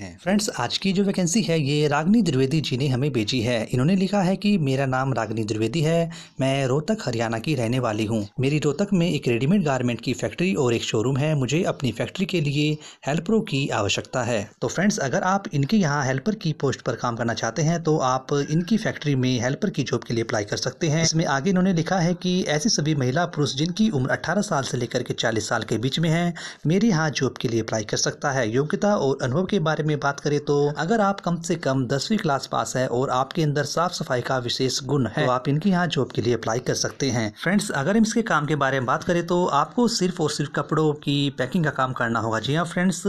हैं फ्रेंड्स आज की जो वैकेंसी है ये रागनी द्विवेदी जी ने हमें भेजी है इन्होंने लिखा है कि मेरा नाम रागनी द्विवेदी है मैं रोहतक हरियाणा की रहने वाली हूँ मेरी रोहतक में एक रेडीमेड गारमेंट की फैक्ट्री और एक शोरूम है मुझे अपनी फैक्ट्री के लिए हेल्परों की आवश्यकता है तो फ्रेंड्स अगर आप इनके यहाँ हेल्पर की पोस्ट पर काम करना चाहते हैं तो आप इनकी फैक्ट्री में हेल्पर की जॉब के लिए अप्लाई कर सकते हैं इसमें आगे इन्होंने लिखा है कि ऐसी सभी महिला पुरुष जिनकी उम्र अठारह साल से लेकर के चालीस साल के बीच में है मेरे यहाँ जॉब के लिए अप्लाई कर सकता है योग्यता और अनुभव के बारे में में बात करें तो अगर आप कम से कम दसवीं क्लास पास है और आपके अंदर साफ सफाई का विशेष गुण है तो आप इनके यहाँ जॉब के लिए अप्लाई कर सकते हैं फ्रेंड्स अगर हम इसके काम के बारे में बात करें तो आपको सिर्फ और सिर्फ कपड़ों की पैकिंग का काम करना होगा जी हाँ फ्रेंड्स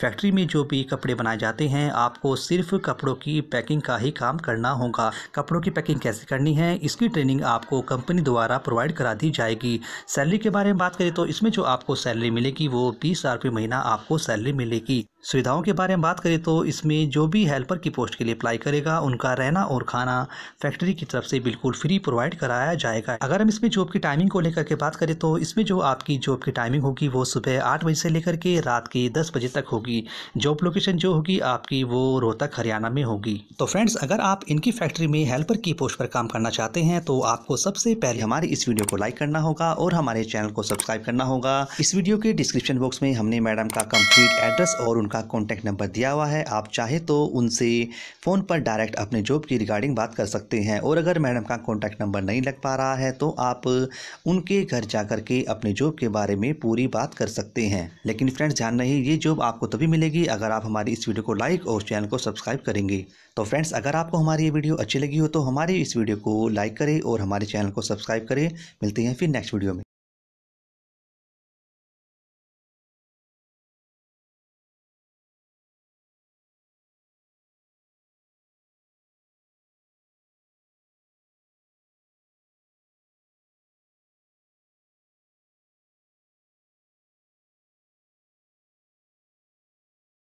फैक्ट्री में जो भी कपड़े बनाए जाते हैं आपको सिर्फ कपड़ों की पैकिंग का ही काम करना होगा कपड़ों की पैकिंग कैसे करनी है इसकी ट्रेनिंग आपको कंपनी द्वारा प्रोवाइड करा दी जाएगी सैलरी के बारे में बात करें तो इसमें जो आपको सैलरी मिलेगी वो बीस हज़ार महीना आपको सैलरी मिलेगी सुविधाओं के बारे में बात करें तो इसमें जो भी हेल्पर की पोस्ट के लिए अप्लाई करेगा उनका रहना और खाना फैक्ट्री की तरफ से बिल्कुल फ्री प्रोवाइड कराया जाएगा अगर हम इसमें जॉब की टाइमिंग को लेकर के बात करें तो इसमें जो आपकी जॉब की टाइमिंग होगी वो सुबह आठ बजे से लेकर के रात के दस बजे तक होगी जॉब लोकेशन जो होगी आपकी वो रोहतक हरियाणा में होगी तो फ्रेंड्स अगर आप इनकी फैक्ट्री में हेल्पर की पोस्ट पर काम करना चाहते हैं तो आपको सबसे पहले हमारे इस वीडियो को लाइक करना होगा और हमारे चैनल को सब्सक्राइब करना होगा इस वीडियो के डिस्क्रिप्शन बॉक्स में हमने मैडम का कम्प्लीट एड्रेस और उनका कॉन्टैक्ट नंबर दिया हुआ है आप चाहे तो उनसे फ़ोन पर डायरेक्ट अपने जॉब की रिगार्डिंग बात कर सकते हैं और अगर मैडम का कॉन्टैक्ट नंबर नहीं लग पा रहा है तो आप उनके घर जा कर के अपने जॉब के बारे में पूरी बात कर सकते हैं लेकिन फ्रेंड्स ध्यान रहे ये जॉब आपको तभी मिलेगी अगर आप हमारी इस वीडियो को लाइक और चैनल को सब्सक्राइब करेंगे तो फ्रेंड्स अगर आपको हमारी ये वीडियो अच्छी लगी हो तो हमारे इस वीडियो को लाइक करें और हमारे चैनल को सब्सक्राइब करें मिलते हैं फिर नेक्स्ट वीडियो में